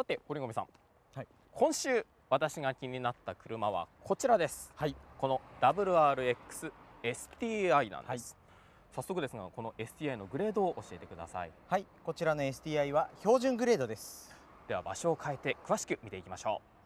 さて堀米さん、はい、今週私が気になった車はこちらです、はい、この WRX-STI なんです、はい、早速ですがこの STI のグレードを教えてくださいはいこちらの STI は標準グレードですでは場所を変えて詳しく見ていきましょう